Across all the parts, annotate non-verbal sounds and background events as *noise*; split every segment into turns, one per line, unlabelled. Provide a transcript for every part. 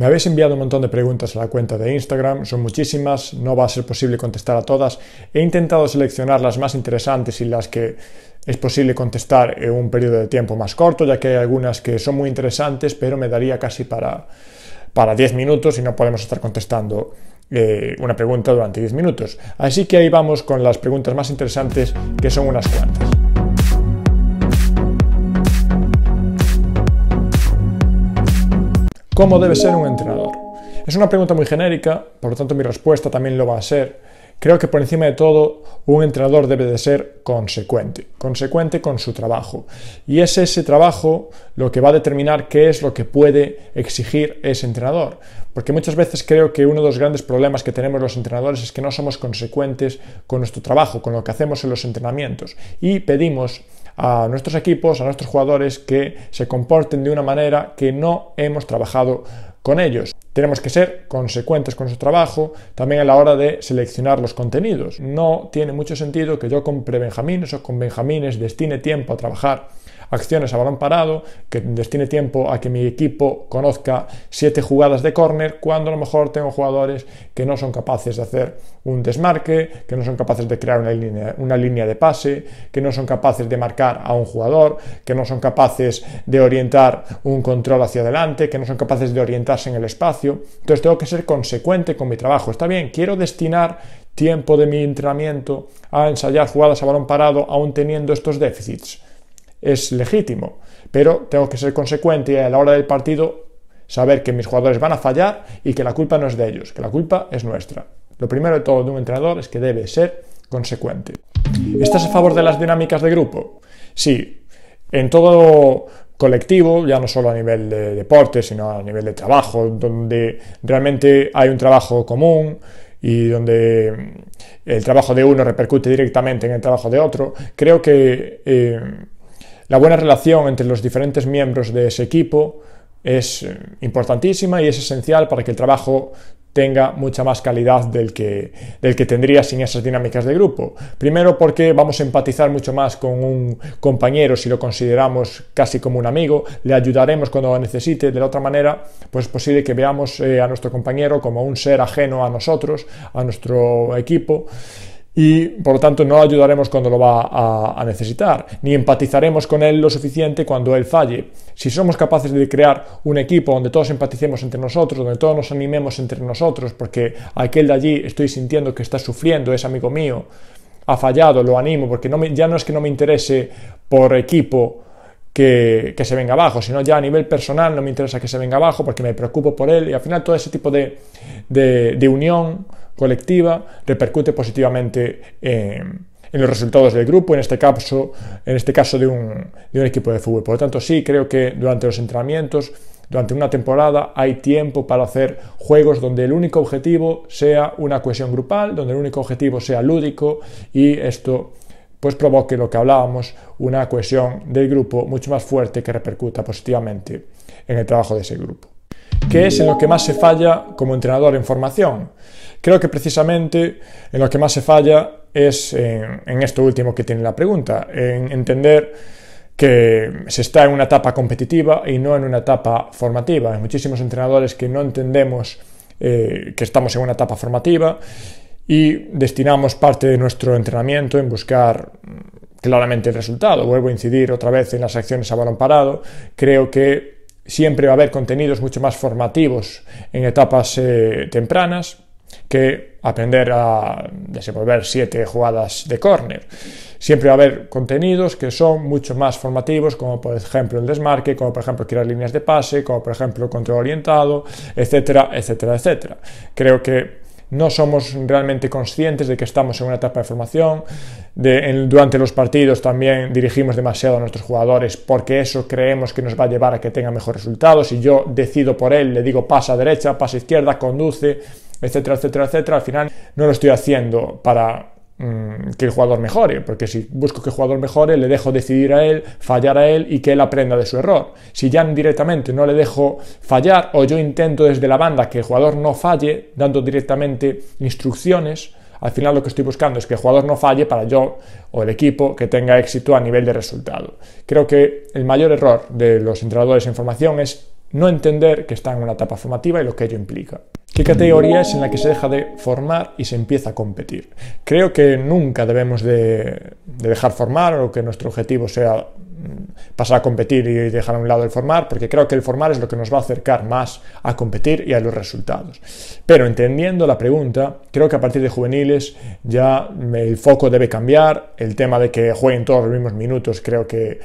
Me habéis enviado un montón de preguntas a la cuenta de Instagram, son muchísimas, no va a ser posible contestar a todas. He intentado seleccionar las más interesantes y las que es posible contestar en un periodo de tiempo más corto, ya que hay algunas que son muy interesantes, pero me daría casi para, para 10 minutos y no podemos estar contestando eh, una pregunta durante 10 minutos. Así que ahí vamos con las preguntas más interesantes, que son unas cuantas. ¿Cómo debe ser un entrenador? Es una pregunta muy genérica, por lo tanto mi respuesta también lo va a ser. Creo que por encima de todo un entrenador debe de ser consecuente, consecuente con su trabajo. Y es ese trabajo lo que va a determinar qué es lo que puede exigir ese entrenador. Porque muchas veces creo que uno de los grandes problemas que tenemos los entrenadores es que no somos consecuentes con nuestro trabajo, con lo que hacemos en los entrenamientos. Y pedimos a nuestros equipos, a nuestros jugadores que se comporten de una manera que no hemos trabajado con ellos. Tenemos que ser consecuentes con su trabajo, también a la hora de seleccionar los contenidos. No tiene mucho sentido que yo compre Benjamines o con Benjamines destine tiempo a trabajar acciones a balón parado, que destine tiempo a que mi equipo conozca siete jugadas de córner, cuando a lo mejor tengo jugadores que no son capaces de hacer un desmarque, que no son capaces de crear una línea, una línea de pase, que no son capaces de marcar a un jugador, que no son capaces de orientar un control hacia adelante, que no son capaces de orientarse en el espacio. Entonces tengo que ser consecuente con mi trabajo. Está bien, quiero destinar tiempo de mi entrenamiento a ensayar jugadas a balón parado aún teniendo estos déficits es legítimo, pero tengo que ser consecuente y a la hora del partido saber que mis jugadores van a fallar y que la culpa no es de ellos, que la culpa es nuestra. Lo primero de todo de un entrenador es que debe ser consecuente. ¿Estás a favor de las dinámicas de grupo? Sí, en todo colectivo, ya no solo a nivel de deporte, sino a nivel de trabajo, donde realmente hay un trabajo común y donde mm, el trabajo de uno repercute directamente en el trabajo de otro, creo que eh, la buena relación entre los diferentes miembros de ese equipo es eh, importantísima y es esencial para que el trabajo tenga mucha más calidad del que, que tendría sin esas dinámicas de grupo. Primero porque vamos a empatizar mucho más con un compañero si lo consideramos casi como un amigo, le ayudaremos cuando lo necesite, de la otra manera pues es posible que veamos eh, a nuestro compañero como un ser ajeno a nosotros, a nuestro equipo y por lo tanto no ayudaremos cuando lo va a, necesitar, ni empatizaremos con él lo suficiente cuando él falle. Si somos capaces de crear un equipo donde todos empaticemos entre nosotros, donde todos nos animemos entre nosotros, porque aquel de allí estoy sintiendo que está sufriendo, es amigo mío, ha fallado, lo animo, porque no ya no es que no me interese por equipo, que, se venga abajo, sino ya a nivel personal no me interesa que se venga abajo porque me preocupo por él y al final todo ese tipo de, de unión colectiva repercute positivamente eh, en, los resultados del grupo, en este caso, en este caso de, un, equipo de fútbol. Por lo tanto, sí, creo que durante los entrenamientos, durante una temporada, hay tiempo para hacer juegos donde el único objetivo sea una cohesión grupal, donde el único objetivo sea lúdico y esto pues provoque lo que hablábamos, una cohesión del grupo mucho más fuerte que repercuta positivamente en el trabajo de ese grupo. ¿Qué es en lo que más se falla como entrenador en formación. Creo que precisamente en lo que más se falla es en, esto último que tiene la pregunta, en entender que se está en una etapa competitiva y no en una etapa formativa. Hay muchísimos entrenadores que no entendemos eh, que estamos en una etapa formativa y destinamos parte de nuestro entrenamiento en buscar claramente el resultado. Vuelvo a incidir otra vez en las acciones a balón parado. Creo que siempre va a haber contenidos mucho más formativos en etapas eh, tempranas que aprender a desenvolver siete jugadas de córner. Siempre va a haber contenidos que son mucho más formativos, como por ejemplo el desmarque, como por ejemplo crear líneas de pase, como por ejemplo control orientado, etcétera, etcétera, etcétera. Creo que no somos realmente conscientes de que estamos en una etapa de formación, de, durante los partidos también dirigimos demasiado a nuestros jugadores porque eso creemos que nos va a llevar a que tenga mejores resultados y yo decido por él, le digo pasa a derecha, pasa a izquierda, conduce, etcétera, etcétera, etcétera, al final no lo estoy haciendo para Mm, que el jugador mejore, porque si busco que el jugador mejore, le dejo decidir a él, fallar a él y que él aprenda de su error. Si ya directamente no le dejo fallar o yo intento desde la banda que el jugador no falle, dando directamente instrucciones, al final lo que estoy buscando es que el jugador no falle para yo o el equipo que tenga éxito a nivel de resultado. Creo que el mayor error de los entrenadores en formación es no entender que están en una etapa formativa y lo que ello implica. ¿Qué categoría es en la que se deja de formar y se empieza a competir? Creo que nunca debemos de, dejar formar o que nuestro objetivo sea mm, pasar a competir y dejar a un lado el formar, porque creo que el formar es lo que nos va a acercar más a competir y a los resultados. Pero entendiendo la pregunta, creo que a partir de juveniles ya el foco debe cambiar, el tema de que jueguen todos los mismos minutos creo que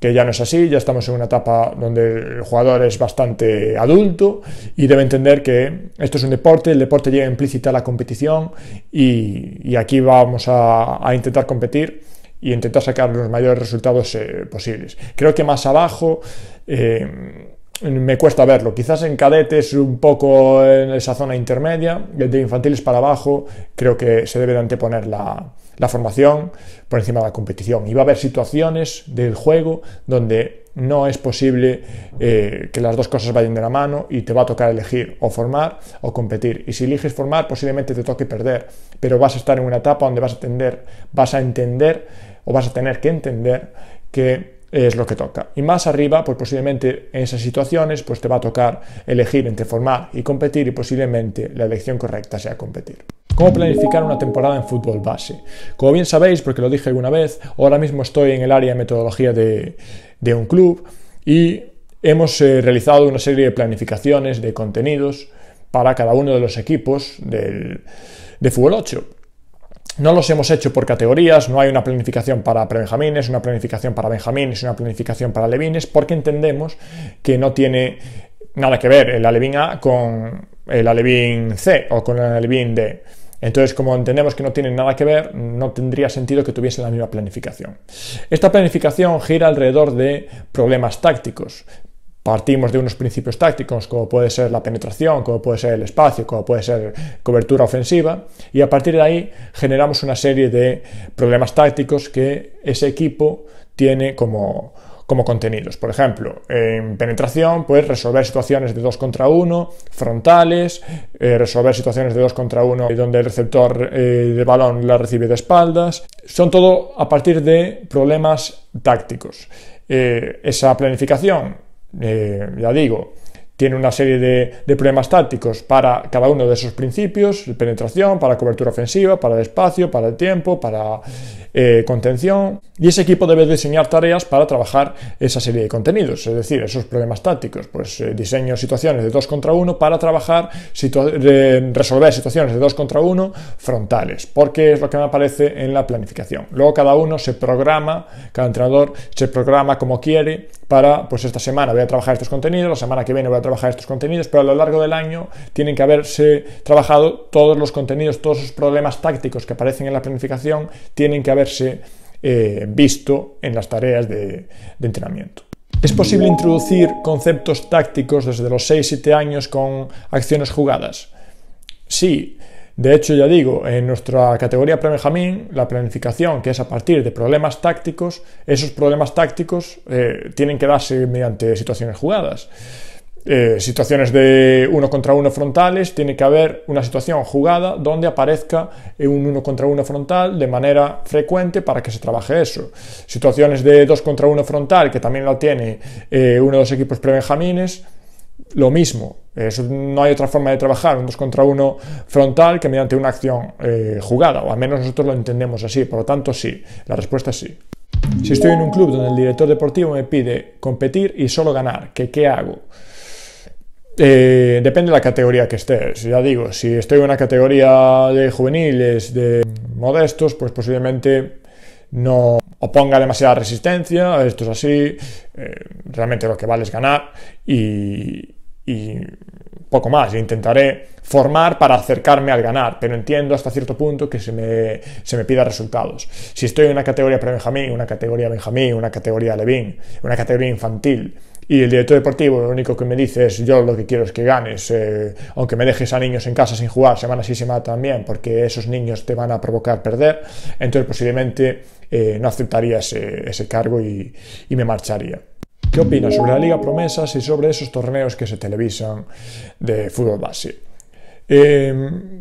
que ya no es así, ya estamos en una etapa donde el jugador es bastante adulto y debe entender que esto es un deporte, el deporte llega implícita a la competición y, aquí vamos a, intentar competir y intentar sacar los mayores resultados eh, posibles. Creo que más abajo... Eh, me cuesta verlo. Quizás en cadetes, un poco en esa zona intermedia, de infantiles para abajo, creo que se debe de anteponer la, la formación por encima de la competición. Y va a haber situaciones del juego donde no es posible eh, que las dos cosas vayan de la mano y te va a tocar elegir o formar o competir. Y si eliges formar, posiblemente te toque perder, pero vas a estar en una etapa donde vas a, entender vas a entender o vas a tener que entender que es lo que toca. Y más arriba, pues posiblemente en esas situaciones, pues te va a tocar elegir entre formar y competir y posiblemente la elección correcta sea competir. ¿Cómo planificar una temporada en fútbol base? Como bien sabéis, porque lo dije alguna vez, ahora mismo estoy en el área de metodología de, un club y hemos eh, realizado una serie de planificaciones de contenidos para cada uno de los equipos de fútbol 8. No los hemos hecho por categorías, no hay una planificación para prebenjamines, una planificación para benjamines, una planificación para levines, porque entendemos que no tiene nada que ver el alevín A con el alevín C o con el alevín D. Entonces, como entendemos que no tienen nada que ver, no tendría sentido que tuviese la misma planificación. Esta planificación gira alrededor de problemas tácticos, Partimos de unos principios tácticos como puede ser la penetración, como puede ser el espacio, como puede ser cobertura ofensiva y a partir de ahí generamos una serie de problemas tácticos que ese equipo tiene como, contenidos. Por ejemplo, en penetración, puedes resolver situaciones de 2 contra 1, frontales, eh, resolver situaciones de 2 contra 1 eh, donde el receptor eh, de balón la recibe de espaldas. Son todo a partir de problemas tácticos. esa planificación eh, ya digo, tiene una serie de, problemas tácticos para cada uno de esos principios, penetración, para cobertura ofensiva, para el espacio, para el tiempo, para eh, contención. Y ese equipo debe diseñar tareas para trabajar esa serie de contenidos, es decir, esos problemas tácticos, pues eh, diseño situaciones de dos contra uno para trabajar, resolver situaciones de dos contra uno frontales, porque es lo que me aparece en la planificación. Luego cada uno se programa, cada entrenador se programa como quiere para, pues esta semana voy a trabajar estos contenidos, la semana que viene voy a trabajar estos contenidos, pero a lo largo del año tienen que haberse trabajado todos los contenidos, todos los problemas tácticos que aparecen en la planificación, tienen que haberse eh, visto en las tareas de, de entrenamiento. Es posible introducir conceptos tácticos desde los 6-7 años con acciones jugadas. Sí, de hecho, ya digo, en nuestra categoría pre la planificación, que es a partir de problemas tácticos, esos problemas tácticos eh, tienen que darse mediante situaciones jugadas. Eh, situaciones de uno contra uno frontales, tiene que haber una situación jugada donde aparezca un uno contra uno frontal de manera frecuente para que se trabaje eso. Situaciones de dos contra uno frontal, que también lo tiene eh, uno de los equipos pre lo mismo. no hay otra forma de trabajar, un contra uno frontal que mediante una acción eh, jugada, o al menos nosotros lo entendemos así, por lo tanto sí, la respuesta es sí. Si estoy en un club donde el director deportivo me pide competir y solo ganar, ¿qué, hago? Eh, depende de la categoría que estés. Ya digo, si estoy en una categoría de juveniles, de modestos, pues posiblemente no oponga demasiada resistencia, esto es así, eh, realmente lo que vale es ganar y, y poco más. intentaré formar para acercarme al ganar, pero entiendo hasta cierto punto que se me, pida resultados. Si estoy en una categoría pre-Benjamín, una categoría Benjamín, una categoría Levín, una categoría infantil, y el director deportivo lo único que me dice es yo lo que quiero es que ganes, eh, aunque me dejes a niños en casa sin jugar semana sí, semana también, porque esos niños te van a provocar perder, entonces posiblemente eh, no aceptaría ese, cargo y me marcharía. ¿Qué opinas sobre la Liga Promesas y sobre esos torneos que se televisan de fútbol base? Eh,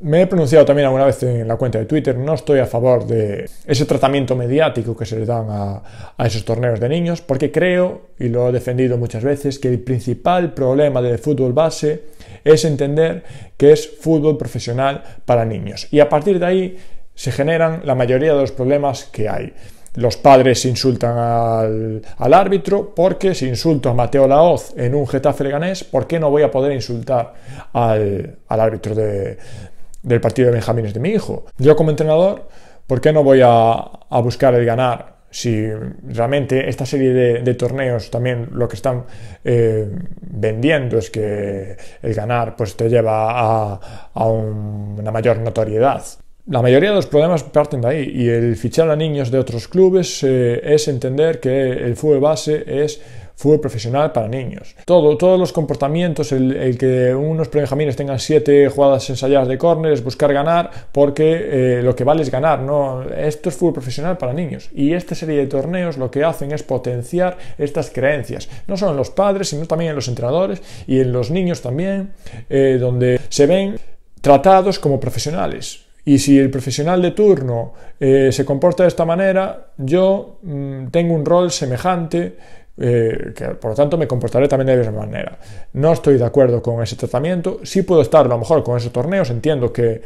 me he pronunciado también alguna vez en la cuenta de Twitter, no estoy a favor de ese tratamiento mediático que se le dan a, a esos torneos de niños, porque creo, y lo he defendido muchas veces, que el principal problema del fútbol base es entender que es fútbol profesional para niños. Y a partir de ahí se generan la mayoría de los problemas que hay. Los padres insultan al, árbitro porque si insulto a Mateo Laoz en un Getafe Leganés, ¿por qué no voy a poder insultar al, árbitro del partido de Benjamines de mi hijo? Yo como entrenador, ¿por qué no voy a, buscar el ganar si realmente esta serie de, torneos también lo que están eh, vendiendo es que el ganar pues te lleva a, una mayor notoriedad. La mayoría de los problemas parten de ahí y el fichar a niños de otros clubes eh, es entender que el fútbol base es fútbol profesional para niños. todos los comportamientos, el, que unos prebenjamines tengan siete jugadas ensayadas de córner es buscar ganar porque eh, lo que vale es ganar. No, esto es fútbol profesional para niños. Y esta serie de torneos lo que hacen es potenciar estas creencias, no solo en los padres, sino también en los entrenadores y en los niños también, eh, donde se ven tratados como profesionales y si el profesional de turno eh, se comporta de esta manera, yo mm, tengo un rol semejante, eh, que por lo tanto me comportaré también de la misma manera. No estoy de acuerdo con ese tratamiento, sí puedo estar a lo mejor con esos torneos, entiendo que,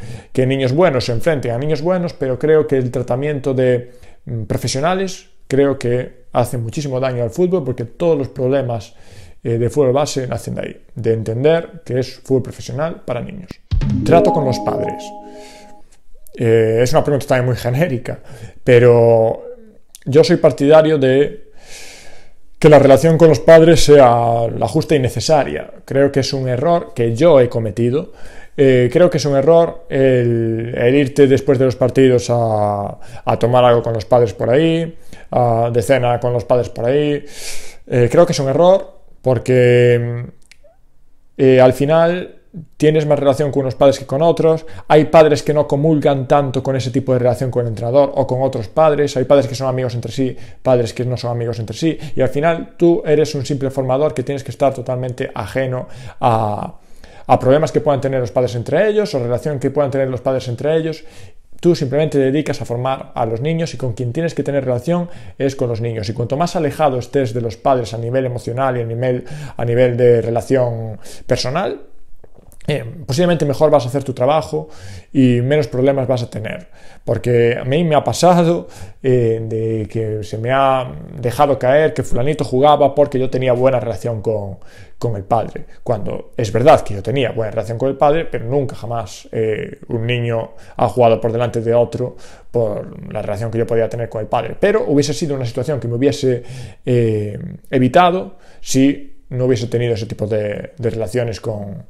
niños buenos se enfrenten a niños buenos, pero creo que el tratamiento de mm, profesionales creo que hace muchísimo daño al fútbol porque todos los problemas eh, de fútbol base nacen de ahí, de entender que es fútbol profesional para niños. Trato con los padres. Eh, es una pregunta también muy genérica, pero yo soy partidario de que la relación con los padres sea la justa y necesaria. Creo que es un error que yo he cometido. Eh, creo que es un error el, irte después de los partidos a, tomar algo con los padres por ahí, a, de cena con los padres por ahí. Eh, creo que es un error porque al final tienes más relación con unos padres que con otros, hay padres que no comulgan tanto con ese tipo de relación con el entrenador o con otros padres, hay padres que son amigos entre sí, padres que no son amigos entre sí, y al final tú eres un simple formador que tienes que estar totalmente ajeno a, problemas que puedan tener los padres entre ellos o relación que puedan tener los padres entre ellos. Tú simplemente te dedicas a formar a los niños y con quien tienes que tener relación es con los niños. Y cuanto más alejado estés de los padres a nivel emocional y a nivel de relación personal, eh, posiblemente mejor vas a hacer tu trabajo y menos problemas vas a tener. Porque a mí me ha pasado eh, de que se me ha dejado caer que fulanito jugaba porque yo tenía buena relación con, el padre. Cuando es verdad que yo tenía buena relación con el padre, pero nunca jamás eh, un niño ha jugado por delante de otro por la relación que yo podía tener con el padre. Pero hubiese sido una situación que me hubiese evitado si no hubiese tenido ese tipo de, relaciones con,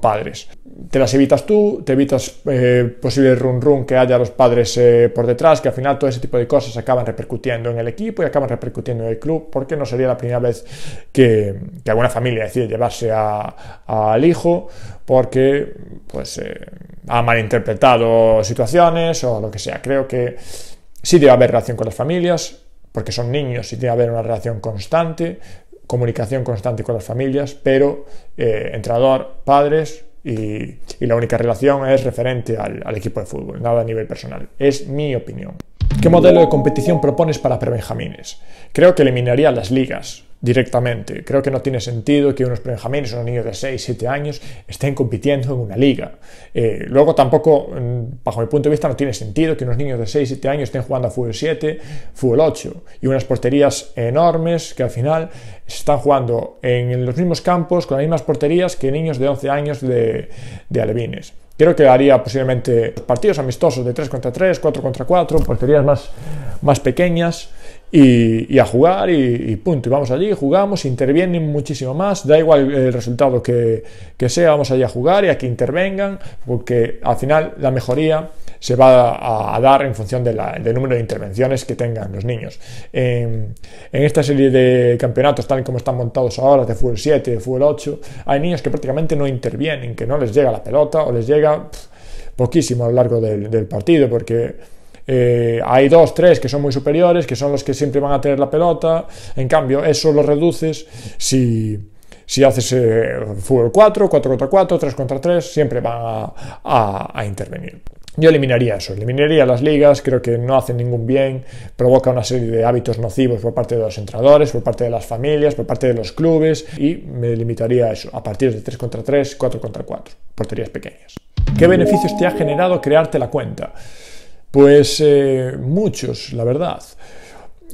padres. Te las evitas tú, te evitas eh, posibles run-run que haya los padres eh, por detrás, que al final todo ese tipo de cosas acaban repercutiendo en el equipo y acaban repercutiendo en el club, porque no sería la primera vez que, que alguna familia decide llevarse al hijo porque pues, eh, ha malinterpretado situaciones o lo que sea. Creo que sí debe haber relación con las familias, porque son niños y debe haber una relación constante, comunicación constante con las familias, pero eh, entrenador, padres y, la única relación es referente al, al, equipo de fútbol, nada a nivel personal. Es mi opinión. ¿Qué modelo de competición propones para prebenjamines? Creo que eliminaría las ligas directamente. Creo que no tiene sentido que unos benjamines, unos niños de 6, 7 años, estén compitiendo en una liga. Eh, luego tampoco, mm, bajo mi punto de vista, no tiene sentido que unos niños de 6, 7 años estén jugando a fútbol 7, fútbol 8 y unas porterías enormes que al final se están jugando en los mismos campos, con las mismas porterías que niños de 11 años de, alevines. Creo que haría posiblemente partidos amistosos de 3 contra 3, 4 contra 4, porterías más, más pequeñas y, a jugar y, punto. Y vamos allí, jugamos, intervienen muchísimo más, da igual el resultado que, que sea, vamos allí a jugar y a que intervengan, porque al final la mejoría se va a, dar en función del número de intervenciones que tengan los niños. En, esta serie de campeonatos, tal como están montados ahora, de fútbol 7, de fútbol 8, hay niños que prácticamente no intervienen, que no les llega la pelota o les llega... poquísimo a lo largo del, del partido, porque eh, hay dos, tres que son muy superiores, que son los que siempre van a tener la pelota. En cambio, eso lo reduces si, si haces eh, fútbol 4, 4 contra 4, 3 contra 3, siempre van a, intervenir. Yo eliminaría eso, eliminaría las ligas, creo que no hacen ningún bien, provoca una serie de hábitos nocivos por parte de los entrenadores, por parte de las familias, por parte de los clubes y me limitaría a eso, a partir de 3 contra 3, 4 contra 4, porterías pequeñas. ¿Qué beneficios te ha generado crearte la cuenta? Pues eh, muchos, la verdad.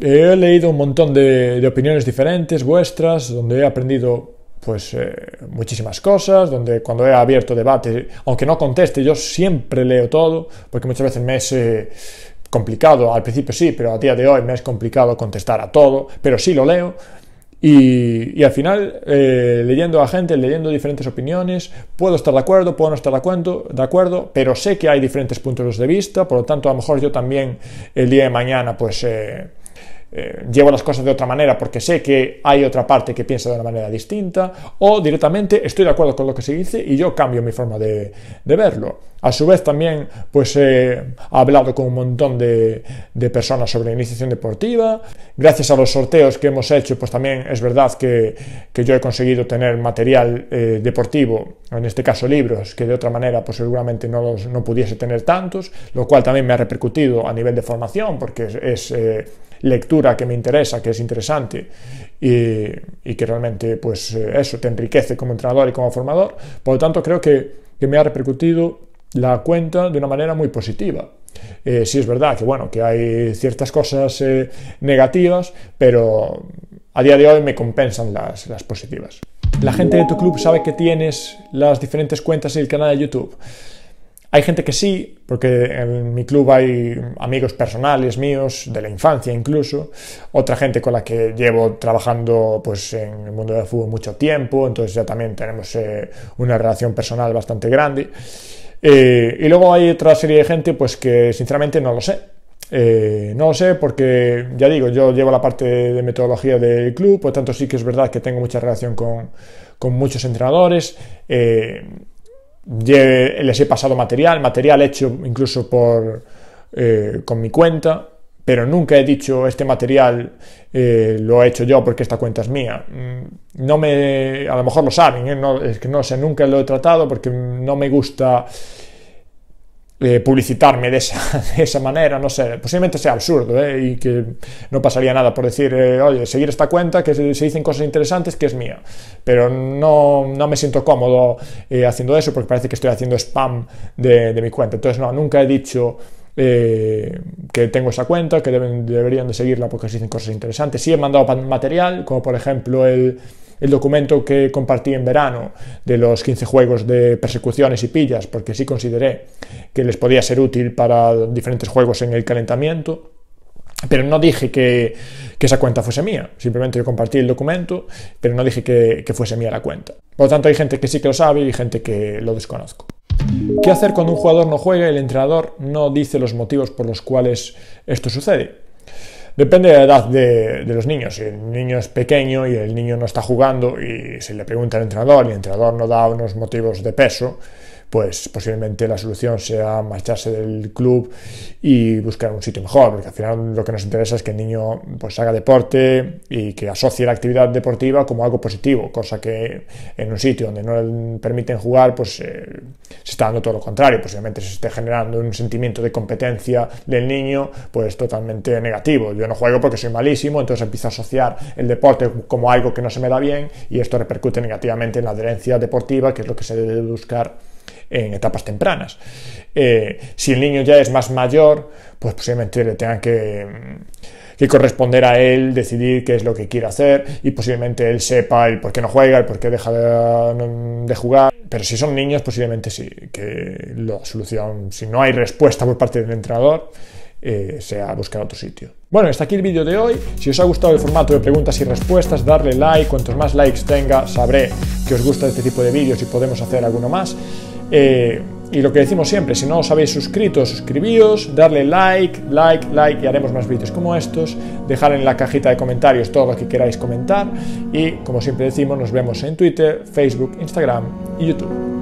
Eh, he leído un montón de, opiniones diferentes vuestras, donde he aprendido pues eh, muchísimas cosas, donde cuando he abierto debate, aunque no conteste, yo siempre leo todo, porque muchas veces me es complicado, al principio sí, pero a día de hoy me es complicado contestar a todo, pero sí lo leo. Y, al final, eh, leyendo a gente, leyendo diferentes opiniones, puedo estar de acuerdo, puedo no estar de acuerdo, de acuerdo, pero sé que hay diferentes puntos de vista, por lo tanto, a lo mejor yo también el día de mañana, pues eh, eh, llevo las cosas de otra manera porque sé que hay otra parte que piensa de una manera distinta, o directamente estoy de acuerdo con lo que se dice y yo cambio mi forma de, verlo. A su vez también pues eh, he hablado con un montón de, personas sobre iniciación deportiva. Gracias a los sorteos que hemos hecho pues también es verdad que, que yo he conseguido tener material eh, deportivo, en este caso libros, que de otra manera pues seguramente no, los, no pudiese tener tantos, lo cual también me ha repercutido a nivel de formación porque es, es lectura que me interesa, que es interesante y, que realmente pues eh, eso te enriquece como entrenador y como formador. Por lo tanto, creo que, me ha repercutido la cuenta de una manera muy positiva. Eh, sí es verdad que bueno, que hay ciertas cosas eh, negativas, pero a día de hoy me compensan las, las positivas. La gente de tu club sabe que tienes las diferentes cuentas y el canal de YouTube. Hay gente que sí, porque en mi club hay amigos personales míos, de la infancia incluso, otra gente con la que llevo trabajando pues, en el mundo del fútbol mucho tiempo, entonces ya también tenemos eh, una relación personal bastante grande. Eh, y luego hay otra serie de gente pues, que sinceramente no lo sé, eh, no lo sé porque, ya digo, yo llevo la parte de metodología del club, por tanto sí que es verdad que tengo mucha relación con, muchos entrenadores les he pasado material, material hecho incluso por, eh, con mi cuenta, pero nunca he dicho este material eh, lo he hecho yo porque esta cuenta es mía. Mm, no me, a lo mejor lo saben, ¿eh? es que no sé, nunca lo he tratado porque no me gusta eh, publicitarme de esa, *laughs* esa, manera, no sé, posiblemente sea absurdo eh, y que no pasaría nada por decir, eh, oye, seguir esta cuenta, que se, dicen cosas interesantes, que es mía, pero no, no me siento cómodo haciendo eso porque parece que estoy haciendo spam de, mi cuenta, entonces no, nunca he dicho... que tengo esa cuenta, que deberían de seguirla porque se dicen cosas interesantes. Sí he mandado material, como por ejemplo el, el documento que compartí en verano de los 15 juegos de persecuciones y pillas, porque sí consideré que les podía ser útil para diferentes juegos en el calentamiento. Pero no dije que, esa cuenta fuese mía. Simplemente yo compartí el documento, pero no dije que, fuese mía la cuenta. Por lo tanto, hay gente que sí que lo sabe y gente que lo desconozco. ¿Qué hacer cuando un jugador no juega y el entrenador no dice los motivos por los cuales esto sucede? Depende de la edad de, los niños. Si el niño es pequeño y el niño no está jugando y se le pregunta al entrenador y el entrenador no da unos motivos de peso, pues posiblemente la solución sea marcharse del club y buscar un sitio mejor, porque al final lo que nos interesa es que el niño pues haga deporte y que asocie la actividad deportiva como algo positivo, cosa que en un sitio donde no le permiten jugar, pues eh, se está dando todo lo contrario, posiblemente se esté generando un sentimiento de competencia del niño, pues totalmente negativo. Yo no juego porque soy malísimo, entonces empieza a asociar el deporte como algo que no se me da bien y esto repercute negativamente en la adherencia deportiva, que es lo que se debe buscar en etapas tempranas. Eh, si el niño ya es más mayor, pues posiblemente le tengan que, mm, que corresponder a él, decidir qué es lo que quiere hacer y posiblemente él sepa el por qué no juega, el por qué deja de, mm, jugar. Pero si son niños, posiblemente sí, que la solución, si no hay respuesta por parte del entrenador, eh, sea buscar otro sitio. Bueno, hasta aquí el vídeo de hoy. Si os ha gustado el formato de preguntas y respuestas, darle like. Cuantos más likes tenga, sabré que os gusta este tipo de vídeos y podemos hacer alguno más. Eh, y lo que decimos siempre, si no os habéis suscrito, suscribíos, darle like, like, like y haremos más vídeos como estos. Dejar en la cajita de comentarios todo lo que queráis comentar. Y como siempre decimos, nos vemos en Twitter, Facebook, Instagram y YouTube.